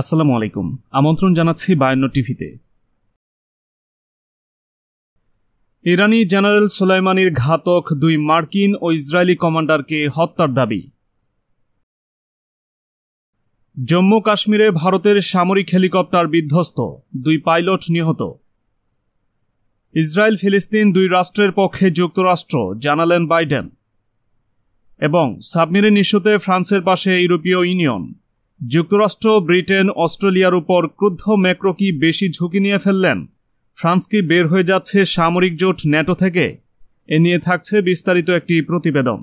আসসালামু আলাইকুম আমন্ত্রণ জানাচ্ছি বায়ান্ন টিভিতে ইরানি জেনারেল সোলাইমানির ঘাতক দুই মার্কিন ও ইসরায়েলি কমান্ডারকে হত্যার দাবি জম্মু কাশ্মীরে ভারতের সামরিক হেলিকপ্টার বিধ্বস্ত দুই পাইলট নিহত ইসরায়েল ফিলিস্তিন দুই রাষ্ট্রের পক্ষে যুক্তরাষ্ট্র জানালেন বাইডেন এবং সাবমেরিন ইস্যুতে ফ্রান্সের পাশে ইউরোপীয় ইউনিয়ন যুক্তরাষ্ট্র ব্রিটেন অস্ট্রেলিয়ার উপর ক্রুদ্ধ ম্যাক্রো কি বেশি ঝুঁকি নিয়ে ফেললেন ফ্রান্স কি বের হয়ে যাচ্ছে সামরিক জোট ন্যাটো থেকে এ নিয়ে থাকছে বিস্তারিত একটি প্রতিবেদন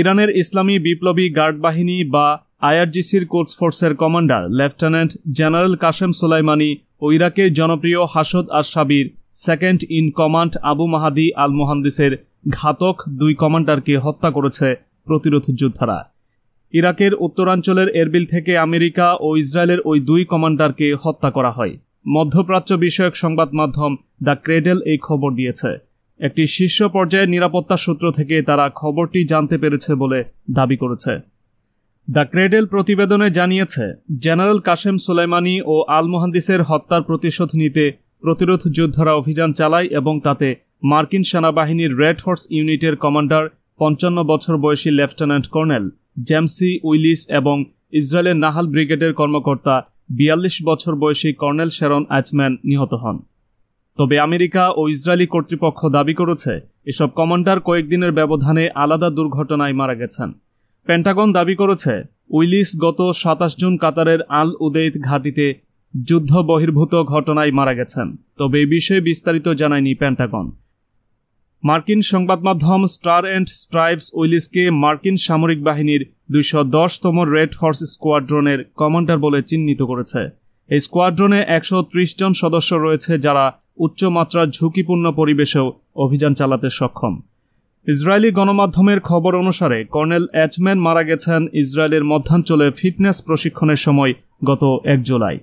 ইরানের ইসলামী বিপ্লবী গার্ড বাহিনী বা আইআরজিসির কোর্স ফোর্সের commander lieutenant general Qasem Soleimani ও ইরাকের জনপ্রিয় Hashd al Shaabi second in command Abu Mahdi al মোহান্দিসের ঘাতক দুই কমান্ডারকে হত্যা করেছে প্রতিরোধ যোদ্ধারা ইরাকের উত্তরাঞ্চলের এরবিল থেকে আমেরিকা ও ইসরায়েলের ওই দুই কমান্ডারকে হত্যা করা হয় মধ্যপ্রাচ্য বিষয়ক সংবাদ মাধ্যম দ্য ক্রেডেল এই খবর দিয়েছে একটি শীর্ষ পর্যায়ের নিরাপত্তা সূত্র থেকে তারা খবরটি জানতে পেরেছে বলে দাবি করেছে দ্য ক্রেডেল প্রতিবেদনে জানিয়েছে জেনারেল কাশেম সোলাইমানি ও আল মোহান্দিসের হত্যার প্রতিশোধ নিতে প্রতিরোধ যোদ্ধারা অভিযান চালায় এবং তাতে মার্কিন সেনাবাহিনীর রেড হর্স ইউনিটের কমান্ডার পঞ্চান্ন বছর বয়সী লেফটেন্যান্ট কর্নেল জ্যামসি উইলিস এবং ইসরায়েলের নাহাল ব্রিগেডের কর্মকর্তা বিয়াল্লিশ বছর বয়সী কর্নেল শেরন অ্যাচম্যান নিহত হন তবে আমেরিকা ও ইসরায়েলি কর্তৃপক্ষ দাবি করেছে এসব কমান্ডার কয়েকদিনের ব্যবধানে আলাদা দুর্ঘটনায় মারা গেছেন পেন্টাগন দাবি করেছে উইলিস গত সাতাশ জুন কাতারের আল উদেইদ ঘাটিতে যুদ্ধ বহির্ভূত ঘটনায় মারা গেছেন তবে এই বিষয়ে বিস্তারিত জানায়নি প্যান্টাগন মার্কিন সংবাদ মাধ্যম স্টার অ্যান্ড স্ট্রাইভস উইলিসকে মার্কিন সামরিক বাহিনীর দুইশো দশতম রেড হর্স স্কোয়াড্রনের কমান্ডার বলে চিহ্নিত করেছে এই স্কোয়াড্রনে একশো জন সদস্য রয়েছে যারা উচ্চমাত্রার ঝুঁকিপূর্ণ পরিবেশেও অভিযান চালাতে সক্ষম ইসরায়েলি গণমাধ্যমের খবর অনুসারে কর্নেল অ্যাচম্যান মারা গেছেন ইসরায়েলের মধ্যাঞ্চলে ফিটনেস প্রশিক্ষণের সময় গত এক জুলাই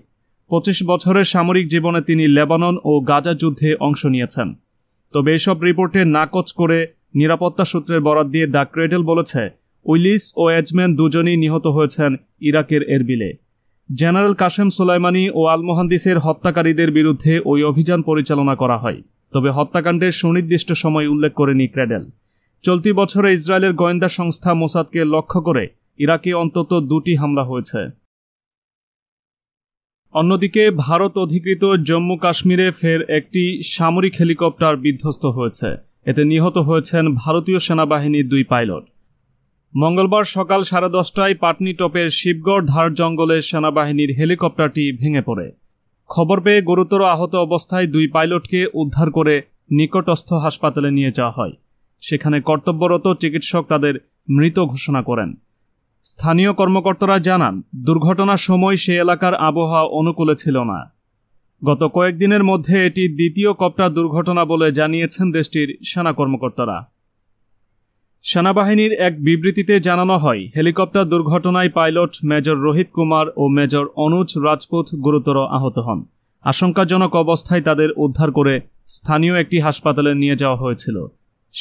পঁচিশ বছরের সামরিক জীবনে তিনি লেবানন ও গাজা যুদ্ধে অংশ নিয়েছেন তবে এসব রিপোর্টে নাকচ করে নিরাপত্তা সূত্রের বরাত দিয়ে দ্য ক্রেডেল বলেছে উইলিস ও এজম্যান দুজনই নিহত হয়েছেন ইরাকের এরবিলে জেনারেল কাশেম সোলাইমানি ও আলমোহান্দিসের হত্যাকারীদের বিরুদ্ধে ওই অভিযান পরিচালনা করা হয় তবে হত্যাকাণ্ডের সুনির্দিষ্ট সময় উল্লেখ করেনি ক্রেডেল চলতি বছরে ইসরায়েলের গোয়েন্দা সংস্থা মোসাদকে লক্ষ্য করে ইরাকে অন্তত দুটি হামলা হয়েছে অন্যদিকে ভারত অধিকৃত জম্মু কাশ্মীরে ফের একটি সামরিক হেলিকপ্টার বিধ্বস্ত হয়েছে এতে নিহত হয়েছেন ভারতীয় সেনাবাহিনীর দুই পাইলট মঙ্গলবার সকাল সাড়ে দশটায় পাটনিটপের শিবগড় ধার জঙ্গলে সেনাবাহিনীর হেলিকপ্টারটি ভেঙে পড়ে খবর পেয়ে গুরুতর আহত অবস্থায় দুই পাইলটকে উদ্ধার করে নিকটস্থ হাসপাতালে নিয়ে যাওয়া হয় সেখানে কর্তব্যরত চিকিৎসক তাদের মৃত ঘোষণা করেন স্থানীয় কর্মকর্তারা জানান দুর্ঘটনার সময় সে এলাকার আবহাওয়া অনুকূলে ছিল না গত কয়েকদিনের মধ্যে এটি দ্বিতীয় কপ্টার দুর্ঘটনা বলে জানিয়েছেন দেশটির সেনা কর্মকর্তারা সেনাবাহিনীর এক বিবৃতিতে জানানো হয় হেলিকপ্টার দুর্ঘটনায় পাইলট মেজর রোহিত কুমার ও মেজর অনুজ রাজপুত গুরুতর আহত হন আশঙ্কাজনক অবস্থায় তাদের উদ্ধার করে স্থানীয় একটি হাসপাতালে নিয়ে যাওয়া হয়েছিল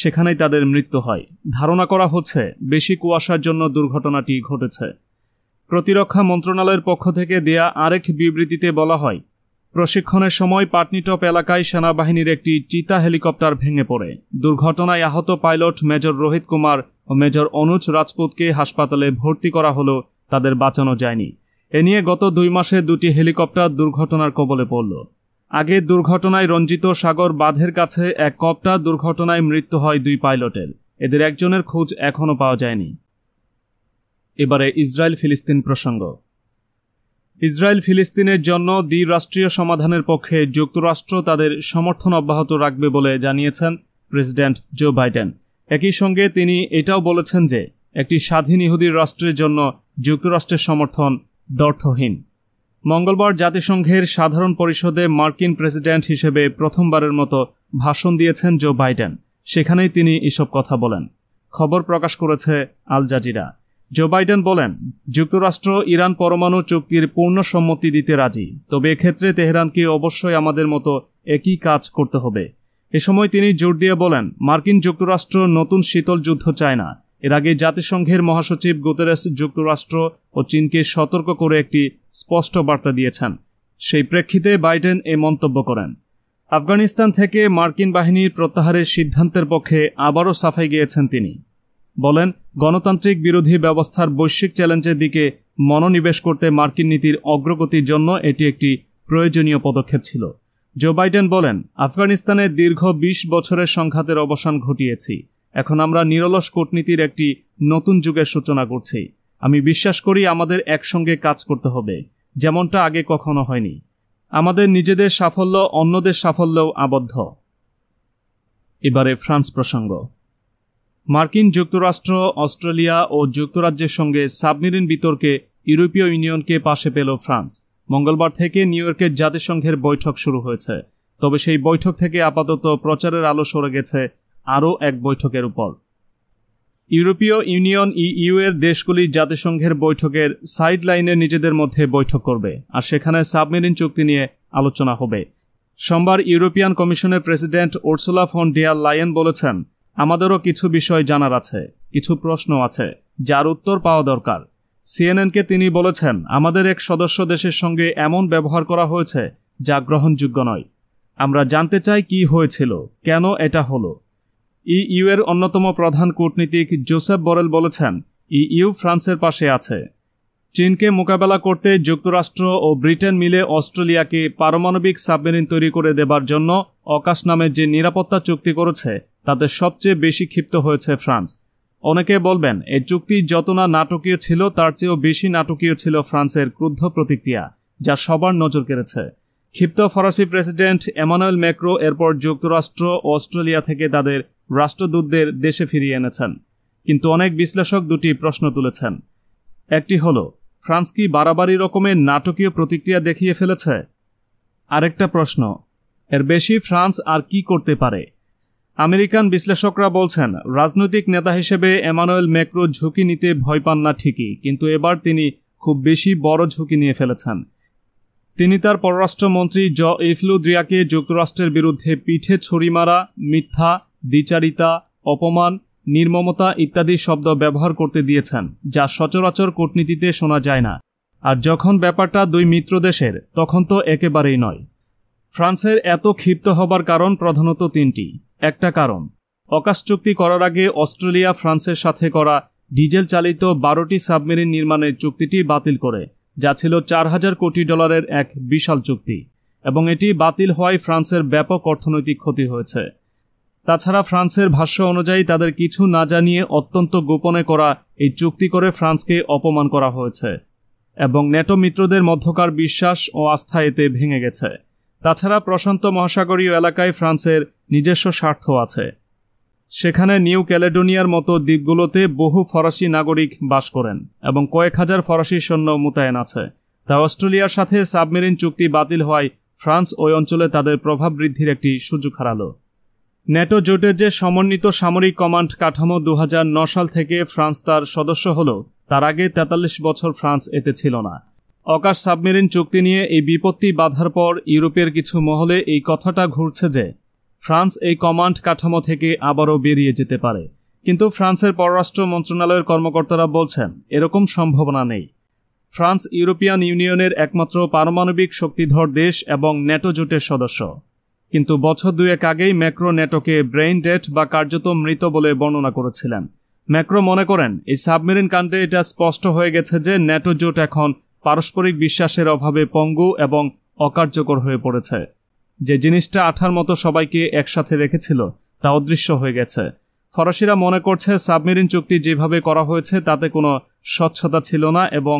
সেখানেই তাদের মৃত্যু হয় ধারণা করা হচ্ছে বেশি কুয়াশার জন্য দুর্ঘটনাটি ঘটেছে প্রতিরক্ষা মন্ত্রণালয়ের পক্ষ থেকে দেয়া আরেক বিবৃতিতে বলা হয় প্রশিক্ষণের সময় পাটনিটপ এলাকায় সেনাবাহিনীর একটি চিতা হেলিকপ্টার ভেঙে পড়ে দুর্ঘটনায় আহত পাইলট মেজর রোহিত কুমার ও মেজর অনুজ রাজপুতকে হাসপাতালে ভর্তি করা হল তাদের বাঁচানো যায়নি এ নিয়ে গত দুই মাসে দুটি হেলিকপ্টার দুর্ঘটনার কবলে পড়ল আগে দুর্ঘটনায় রঞ্জিত সাগর বাঁধের কাছে এক কপ্টার দুর্ঘটনায় মৃত্যু হয় দুই পাইলটের এদের একজনের খোঁজ এখনও পাওয়া যায়নি এবারে ইসরায়েল ফিলিস্তিন প্রসঙ্গ ইসরায়েল ফিলিস্তিনের জন্য দ্বিরাষ্ট্রীয় সমাধানের পক্ষে যুক্তরাষ্ট্র তাদের সমর্থন অব্যাহত রাখবে বলে জানিয়েছেন প্রেসিডেন্ট জো বাইডেন একই সঙ্গে তিনি এটাও বলেছেন যে একটি স্বাধীন ইহুদির রাষ্ট্রের জন্য যুক্তরাষ্ট্রের সমর্থন দর্থহীন মঙ্গলবার জাতিসংঘের সাধারণ পরিষদে মার্কিন প্রেসিডেন্ট হিসেবে প্রথমবারের মতো ভাষণ দিয়েছেন জো বাইডেন সেখানেই তিনি এসব কথা বলেন খবর প্রকাশ করেছে আল জাজিরা জো বাইডেন বলেন যুক্তরাষ্ট্র ইরান পরমাণু চুক্তির পূর্ণ সম্মতি দিতে রাজি তবে এক্ষেত্রে তেহরানকে অবশ্যই আমাদের মতো একই কাজ করতে হবে এ সময় তিনি জোর দিয়ে বলেন মার্কিন যুক্তরাষ্ট্র নতুন শীতল যুদ্ধ চায় না এর আগে জাতিসংঘের মহাসচিব গুতেরাস যুক্তরাষ্ট্র ও চীনকে সতর্ক করে একটি স্পষ্ট বার্তা দিয়েছেন সেই প্রেক্ষিতে বাইডেন এ মন্তব্য করেন আফগানিস্তান থেকে মার্কিন বাহিনীর প্রত্যাহারের সিদ্ধান্তের পক্ষে আবারও সাফাই গিয়েছেন তিনি বলেন গণতান্ত্রিক বিরোধী ব্যবস্থার বৈশ্বিক চ্যালেঞ্জের দিকে মনোনিবেশ করতে মার্কিন নীতির অগ্রগতির জন্য এটি একটি প্রয়োজনীয় পদক্ষেপ ছিল জো বাইডেন বলেন আফগানিস্তানে দীর্ঘ ২০ বছরের সংঘাতের অবসান ঘটিয়েছি এখন আমরা নিরলস কূটনীতির একটি নতুন যুগের সূচনা করছি আমি বিশ্বাস করি আমাদের একসঙ্গে কাজ করতে হবে যেমনটা আগে কখনো হয়নি আমাদের নিজেদের সাফল্য অন্যদের সাফল্যও আবদ্ধ এবারে ফ্রান্স প্রসঙ্গ মার্কিন যুক্তরাষ্ট্র অস্ট্রেলিয়া ও যুক্তরাজ্যের সঙ্গে সাবমেরিন বিতর্কে ইউরোপীয় ইউনিয়নকে পাশে পেল ফ্রান্স মঙ্গলবার থেকে নিউ ইয়র্কের জাতিসংঘের বৈঠক শুরু হয়েছে তবে সেই বৈঠক থেকে আপাতত প্রচারের আলো সরে গেছে আরও এক বৈঠকের উপর ইউরোপীয় ইউনিয়ন ইইউ এর দেশগুলি জাতিসংঘের বৈঠকের সাইডলাইনে নিজেদের মধ্যে বৈঠক করবে আর সেখানে সাবমেরিন চুক্তি নিয়ে আলোচনা হবে সোমবার ইউরোপিয়ান কমিশনের president Ursula von der Leyen বলেছেন আমাদেরও কিছু বিষয় জানার আছে কিছু প্রশ্ন আছে যার উত্তর পাওয়া দরকার সিএনএনকে তিনি বলেছেন আমাদের এক সদস্য দেশের সঙ্গে এমন ব্যবহার করা হয়েছে যা গ্রহণযোগ্য নয় আমরা জানতে চাই কি হয়েছিল কেন এটা হলো ইউ এর অন্যতম প্রধান কূটনীতিক জোসেফ বরেল বলেছেন ইইউ ফ্রান্সের পাশে আছে চীনকে মোকাবেলা করতে যুক্তরাষ্ট্র ও ব্রিটেন মিলে অস্ট্রেলিয়াকে পারমাণবিক সাবমেরিন তৈরি করে দেবার জন্য অকাশ নামের যে নিরাপত্তা চুক্তি করেছে তাতে সবচেয়ে বেশি ক্ষিপ্ত হয়েছে ফ্রান্স অনেকে বলবেন এই চুক্তি যত না নাটকীয় ছিল তার চেয়েও বেশি নাটকীয় ছিল ফ্রান্সের ক্রুদ্ধ প্রতিক্রিয়া যা সবার নজর কেড়েছে ক্ষিপ্ত ফরাসি প্রেসিডেন্ট এমানুয়েল ম্যাক্রো এরপর যুক্তরাষ্ট্র অস্ট্রেলিয়া থেকে তাদের রাষ্ট্রদূতদের দেশে ফিরিয়ে এনেছেন কিন্তু অনেক বিশ্লেষক দুটি প্রশ্ন তুলেছেন একটি হল ফ্রান্স কি বাড়াবাড়ি রকমের নাটকীয় প্রতিক্রিয়া দেখিয়ে ফেলেছে আরেকটা প্রশ্ন এর বেশি ফ্রান্স আর কি করতে পারে আমেরিকান বিশ্লেষকরা বলছেন রাজনৈতিক নেতা হিসেবে এমানুয়েল ম্যাক্রো ঝুঁকি নিতে ভয় পান না ঠিকই কিন্তু এবার তিনি খুব বেশি বড় ঝুঁকি নিয়ে ফেলেছেন তিনি তার পররাষ্ট্রমন্ত্রী জ ইফলুদ্রিয়াকে যুক্তরাষ্ট্রের বিরুদ্ধে পিঠে ছড়ি মারা মিথ্যা দ্বিচারিতা অপমান নির্মমতা ইত্যাদি শব্দ ব্যবহার করতে দিয়েছেন যা সচরাচর কূটনীতিতে শোনা যায় না আর যখন ব্যাপারটা দুই মিত্র দেশের তখন তো একেবারেই নয় ফ্রান্সের এত ক্ষিপ্ত হবার কারণ প্রধানত তিনটি একটা কারণ অকাশ চুক্তি করার আগে অস্ট্রেলিয়া ফ্রান্সের সাথে করা ডিজেল চালিত বারোটি সাবমেরিন নির্মাণের চুক্তিটি বাতিল করে যা ছিল চার হাজার কোটি ডলারের এক বিশাল চুক্তি এবং এটি বাতিল হওয়ায় ফ্রান্সের ব্যাপক অর্থনৈতিক ক্ষতি হয়েছে তাছাড়া ফ্রান্সের ভাষ্য অনুযায়ী তাদের কিছু না জানিয়ে অত্যন্ত গোপনে করা এই চুক্তি করে ফ্রান্সকে অপমান করা হয়েছে এবং নেটো মিত্রদের মধ্যকার বিশ্বাস ও আস্থা এতে ভেঙে গেছে তাছাড়া প্রশান্ত মহাসাগরীয় এলাকায় ফ্রান্সের নিজস্ব স্বার্থ আছে সেখানে নিউ ক্যালেডোনিয়ার মতো দ্বীপগুলোতে বহু ফরাসি নাগরিক বাস করেন এবং কয়েক হাজার ফরাসি সৈন্য মোতায়েন আছে তা অস্ট্রেলিয়ার সাথে সাবমেরিন চুক্তি বাতিল হওয়ায় ফ্রান্স ওই অঞ্চলে তাদের প্রভাব বৃদ্ধির একটি সুযোগ হারালো ন্যাটো জোটের যে সমন্বিত সামরিক কমান্ড কাঠামো দু সাল থেকে ফ্রান্স তার সদস্য হল তার আগে ৪৩ বছর ফ্রান্স এতে ছিল না অকাশ সাবমেরিন চুক্তি নিয়ে এই বিপত্তি বাধার পর ইউরোপের কিছু মহলে এই কথাটা ঘুরছে যে ফ্রান্স এই কমান্ড কাঠামো থেকে আবারও বেরিয়ে যেতে পারে কিন্তু ফ্রান্সের পররাষ্ট্র মন্ত্রণালয়ের কর্মকর্তারা বলছেন এরকম সম্ভাবনা নেই ফ্রান্স ইউরোপিয়ান ইউনিয়নের একমাত্র পারমাণবিক শক্তিধর দেশ এবং ন্যাটো জোটের সদস্য কিন্তু বছর দুয়েক আগেই ম্যাক্রো নেটোকে ব্রেইন ডেট বা কার্যত মৃত বলে বর্ণনা করেছিলেন ম্যাক্রো মনে করেন এই সাবমেরিন কাণ্ডে এটা স্পষ্ট হয়ে গেছে যে ন্যাটো জোট এখন পারস্পরিক বিশ্বাসের অভাবে পঙ্গু এবং অকার্যকর হয়ে পড়েছে যে জিনিসটা আঠার মতো সবাইকে একসাথে রেখেছিল তা অদৃশ্য হয়ে গেছে ফরাসিরা মনে করছে সাবমেরিন চুক্তি যেভাবে করা হয়েছে তাতে কোনো স্বচ্ছতা ছিল না এবং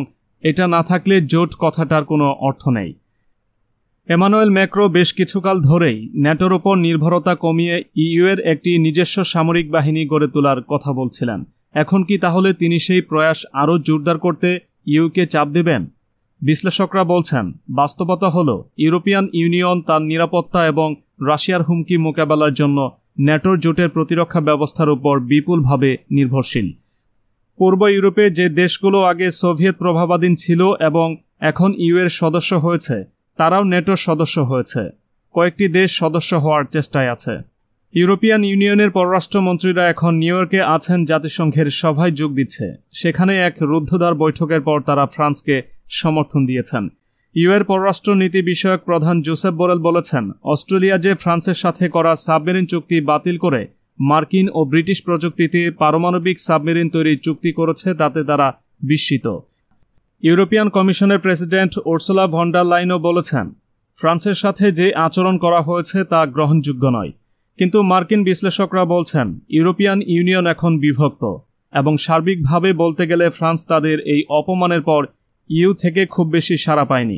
এটা না থাকলে জোট কথাটার কোনো অর্থ নেই এমানুয়েল ম্যাক্রো বেশ কিছুকাল ধরেই ন্যাটোর ওপর নির্ভরতা কমিয়ে এর একটি নিজস্ব সামরিক বাহিনী গড়ে তোলার কথা বলছিলেন এখন কি তাহলে তিনি সেই প্রয়াস আরও জোরদার করতে ইউকে চাপ দেবেন বিশ্লেষকরা বলছেন বাস্তবতা হল ইউরোপিয়ান ইউনিয়ন তার নিরাপত্তা এবং রাশিয়ার হুমকি মোকাবেলার জন্য ন্যাটোর জোটের প্রতিরক্ষা ব্যবস্থার উপর বিপুলভাবে নির্ভরশীল পূর্ব ইউরোপে যে দেশগুলো আগে সোভিয়েত প্রভাবাধীন ছিল এবং এখন এর সদস্য হয়েছে তারাও নেটোর সদস্য হয়েছে কয়েকটি দেশ সদস্য হওয়ার চেষ্টায় আছে ইউরোপিয়ান ইউনিয়নের পররাষ্ট্রমন্ত্রীরা এখন নিউ ইয়র্কে আছেন জাতিসংঘের সভায় যোগ দিচ্ছে সেখানে এক রুদ্ধদ্বার বৈঠকের পর তারা ফ্রান্সকে সমর্থন দিয়েছেন ইউএর পররাষ্ট্রনীতি বিষয়ক প্রধান জোসেফ বোরেল বলেছেন অস্ট্রেলিয়া যে ফ্রান্সের সাথে করা সাবমেরিন চুক্তি বাতিল করে মার্কিন ও ব্রিটিশ প্রযুক্তিতে পারমাণবিক সাবমেরিন তৈরির চুক্তি করেছে তাতে তারা বিস্মিত ইউরোপিয়ান কমিশনের প্রেসিডেন্ট ওরসোলা ভন্ডার লাইনও বলেছেন ফ্রান্সের সাথে যে আচরণ করা হয়েছে তা গ্রহণযোগ্য নয় কিন্তু মার্কিন বিশ্লেষকরা বলছেন ইউরোপিয়ান ইউনিয়ন এখন বিভক্ত এবং সার্বিকভাবে বলতে গেলে ফ্রান্স তাদের এই অপমানের পর ইউ থেকে খুব বেশি সাড়া পায়নি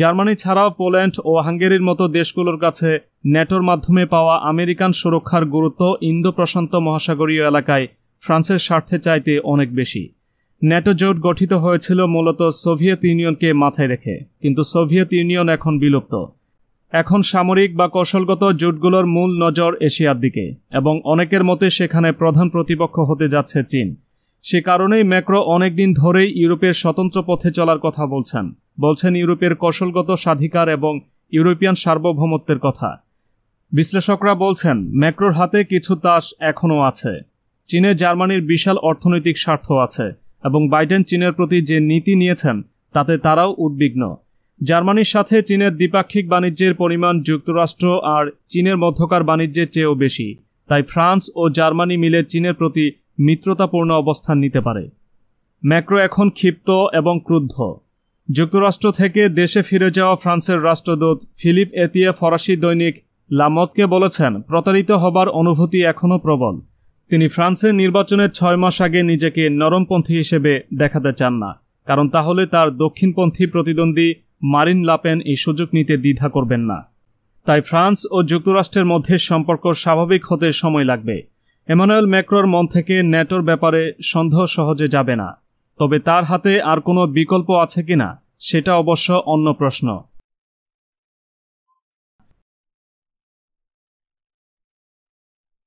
জার্মানি ছাড়াও পোল্যান্ড ও হাঙ্গেরির মতো দেশগুলোর কাছে নেটোর মাধ্যমে পাওয়া আমেরিকান সুরক্ষার গুরুত্ব ইন্দো প্রশান্ত মহাসাগরীয় এলাকায় ফ্রান্সের স্বার্থে চাইতে অনেক বেশি ন্যাটো জোট গঠিত হয়েছিল মূলত সোভিয়েত ইউনিয়নকে মাথায় রেখে কিন্তু সোভিয়েত ইউনিয়ন এখন বিলুপ্ত এখন সামরিক বা কৌশলগত জোটগুলোর মূল নজর এশিয়ার দিকে এবং অনেকের মতে সেখানে প্রধান প্রতিপক্ষ হতে যাচ্ছে চীন সে কারণেই ম্যাক্রো অনেকদিন ধরেই ইউরোপের স্বতন্ত্র পথে চলার কথা বলছেন বলছেন ইউরোপের কৌশলগত স্বাধিকার এবং ইউরোপিয়ান সার্বভৌমত্বের কথা বিশ্লেষকরা বলছেন ম্যাক্রোর হাতে কিছু তাস এখনও আছে চীনে জার্মানির বিশাল অর্থনৈতিক স্বার্থ আছে এবং বাইডেন চীনের প্রতি যে নীতি নিয়েছেন তাতে তারাও উদ্বিগ্ন জার্মানির সাথে চীনের দ্বিপাক্ষিক বাণিজ্যের পরিমাণ যুক্তরাষ্ট্র আর চীনের মধ্যকার বাণিজ্যের চেয়েও বেশি তাই ফ্রান্স ও জার্মানি মিলে চীনের প্রতি মিত্রতাপূর্ণ অবস্থান নিতে পারে ম্যাক্রো এখন ক্ষিপ্ত এবং ক্রুদ্ধ যুক্তরাষ্ট্র থেকে দেশে ফিরে যাওয়া ফ্রান্সের রাষ্ট্রদূত ফিলিপ এতিয়ে ফরাসি দৈনিক লামতকে বলেছেন প্রতারিত হবার অনুভূতি এখনও প্রবল তিনি ফ্রান্সের নির্বাচনের ছয় মাস আগে নিজেকে নরমপন্থী হিসেবে দেখাতে চান না কারণ তাহলে তার দক্ষিণপন্থী প্রতিদ্বন্দ্বী মারিন লাপেন এই সুযোগ নিতে দ্বিধা করবেন না তাই ফ্রান্স ও যুক্তরাষ্ট্রের মধ্যে সম্পর্ক স্বাভাবিক হতে সময় লাগবে এমানুয়েল ম্যাক্রোর মন থেকে ন্যাটোর ব্যাপারে সন্দেহ সহজে যাবে না তবে তার হাতে আর কোনো বিকল্প আছে কিনা সেটা অবশ্য অন্য প্রশ্ন